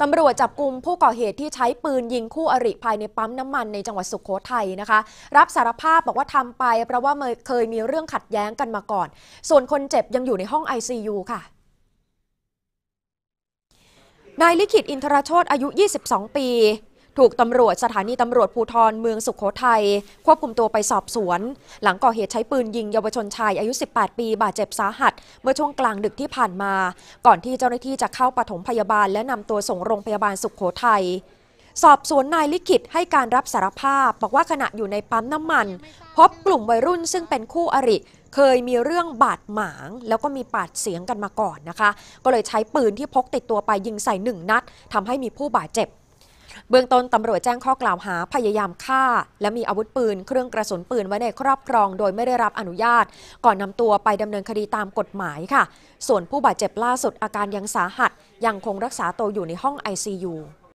ตำรวจจับกลุ่มผู้ก่อเหตุที่ใช้ปืนยิงคู่อริภายในปั๊มน้ำมันในจังหวัดสุขโขทัยนะคะ รับสารภาพบอกว่าทำไปเพราะว่าเคยมีเรื่องขัดแย้งกันมาก่อน ส่วนคนเจ็บยังอยู่ในห้อง ICU ค่ะ นายลิขิตอินทรโชตอายุ 22 ปีถูกตำรวจสถานีตำรวจภูทรเมืองสุขโขทัยควบคุมตัวไปสอบสวน หลังก่อเหตุใช้ปืนยิงเยาวชนชาย อายุ 18 ปี บาดเจ็บสาหัส เมื่อช่วงกลางดึกที่ผ่านมา ก่อนที่เจ้าหน้าที่จะเข้าปฐมพยาบาล และนำตัวส่งโรงพยาบาลสุขโขทัยสอบสวนนายลิขิตให้การรับสารภาพ บอกว่าขณะอยู่ในปั๊มน้ำมัน พบกลุ่มวัยรุ่นซึ่งเป็นคู่อริเคยมีเรื่องบาดหมางแล้วก็มีปาดเสียงกันมาก่อนนะคะ ก็เลยใช้ปืนที่พกติดตัวไปยิงใส่หนึ่งนัดทำให้มีผู้บาดเจ็บเบื้องต้นตำรวจแจ้งข้อกล่าวหาพยายามฆ่า และมีอาวุธปืนเครื่องกระสุนปืนไว้ในครอบครอง โดยไม่ได้รับอนุญาต ก่อนนำตัวไปดำเนินคดีตามกฎหมายค่ะ ส่วนผู้บาดเจ็บล่าสุดอาการยังสาหัสยังคงรักษาตัวอยู่ในห้อง ICU